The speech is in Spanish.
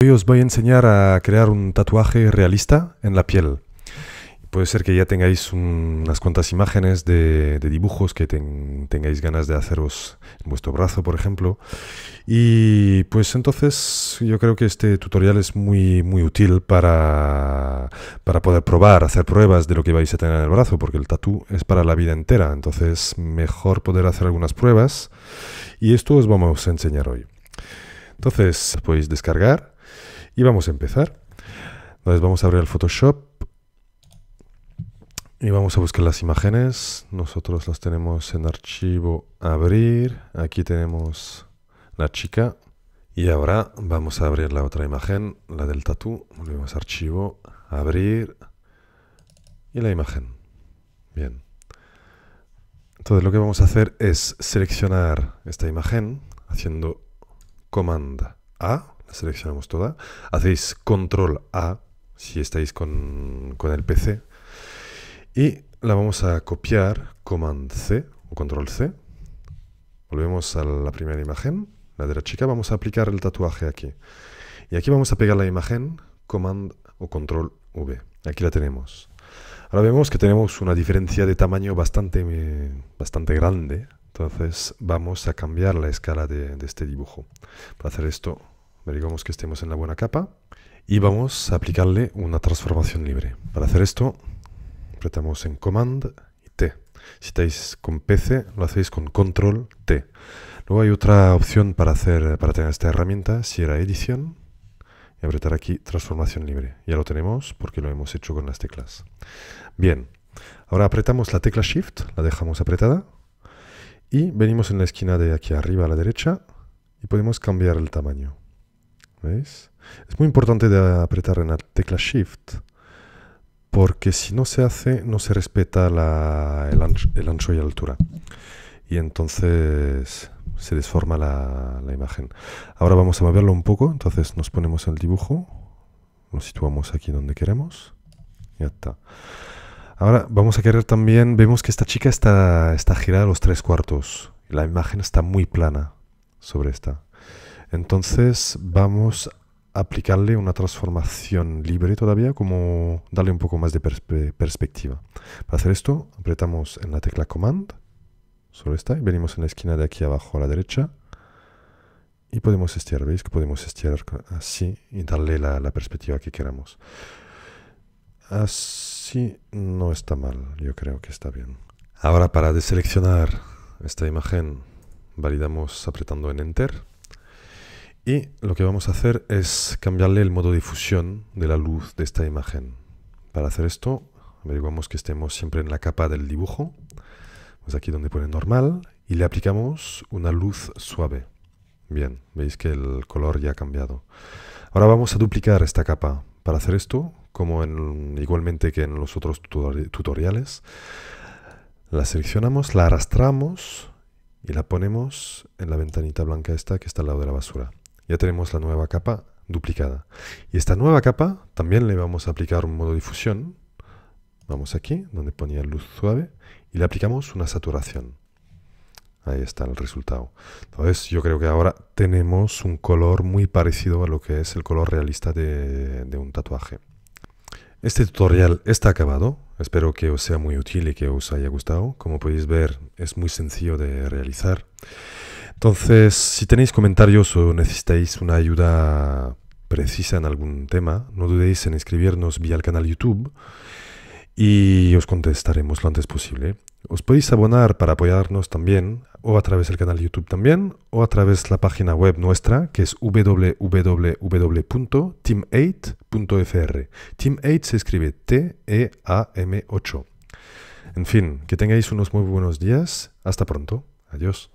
Hoy os voy a enseñar a crear un tatuaje realista en la piel. Puede ser que ya tengáis unas cuantas imágenes de, dibujos que tengáis ganas de haceros en vuestro brazo, por ejemplo. Y pues entonces yo creo que este tutorial es muy, muy útil para, para poder probar, hacer pruebas de lo que vais a tener en el brazo, porque el tatú es para la vida entera. Entonces mejor poder hacer algunas pruebas. Y esto os vamos a enseñar hoy. Entonces podéis descargar y vamos a empezar. Entonces vamos a abrir el Photoshop y vamos a buscar las imágenes. Nosotros las tenemos en archivo abrir. Aquí tenemos la chica. Y ahora vamos a abrir la otra imagen, la del tatu Volvemos a archivo, abrir y la imagen. Bien. Entonces lo que vamos a hacer es seleccionar esta imagen haciendo Command A seleccionamos toda, hacéis control A si estáis con, con el PC y la vamos a copiar command C o control C. Volvemos a la primera imagen, la de la chica, vamos a aplicar el tatuaje aquí. Y aquí vamos a pegar la imagen command o control V. Aquí la tenemos. Ahora vemos que tenemos una diferencia de tamaño bastante, eh, bastante grande. Entonces vamos a cambiar la escala de este dibujo. Para hacer esto digamos que estemos en la buena capa y vamos a aplicarle una transformación libre. Para hacer esto, apretamos en Command y T. Si estáis con PC, lo hacéis con Control T. Luego hay otra opción para, hacer, para tener esta herramienta, si era edición, y apretar aquí transformación libre. Ya lo tenemos porque lo hemos hecho con las teclas. Bien, ahora apretamos la tecla Shift, la dejamos apretada, y venimos en la esquina de aquí arriba a la derecha y podemos cambiar el tamaño. Es muy importante apretar en la tecla Shift porque si no se hace no se respeta el, ancho, y la y altura y entonces se desforma la, imagen. Ahora vamos a moverlo un poco, entonces nos ponemos el dibujo, lo situamos aquí donde queremos, ya está. Ahora vamos a querer también, vemos que esta chica está, está girada a los tres cuartos, la imagen está muy plana sobre esta. Entonces vamos a aplicarle una transformación libre todavía, como darle un poco más de perspectiva. Para hacer esto, apretamos en la tecla Command, solo esta, y venimos en la esquina de aquí abajo a la derecha, y podemos estirar, veis que podemos estirar así y darle la, la perspectiva que queramos. Así no está mal, yo creo que está bien. Ahora para deseleccionar esta imagen, validamos apretando en Enter. Y lo que vamos a hacer es cambiarle el modo difusión de la luz de esta imagen. Para hacer esto, averiguamos que estemos siempre en la capa del dibujo. Pues aquí donde pone normal y le aplicamos una luz suave. Bien, veis que el color ya ha cambiado. Ahora vamos a duplicar esta capa. Para hacer esto, como igualmente que en los otros tutoriales, la seleccionamos, la arrastramos y la ponemos en la ventanita blanca esta que está al lado de la basura ya tenemos la nueva capa duplicada. Y esta nueva capa también le vamos a aplicar un modo difusión. Vamos aquí, donde ponía luz suave, y le aplicamos una saturación. Ahí está el resultado. Entonces yo creo que ahora tenemos un color muy parecido a lo que es el color realista de, un tatuaje. Este tutorial está acabado. Espero que os sea muy útil y que os haya gustado. Como podéis ver, es muy sencillo de realizar. Entonces, si tenéis comentarios o necesitáis una ayuda precisa en algún tema, no dudéis en escribirnos vía el canal YouTube y os contestaremos lo antes posible. Os podéis abonar para apoyarnos también, o a través del canal YouTube también, o a través de la página web nuestra, que es www.team8.fr. Team8 se escribe T-E-A-M 8. En fin, que tengáis unos muy buenos días. Hasta pronto. Adiós.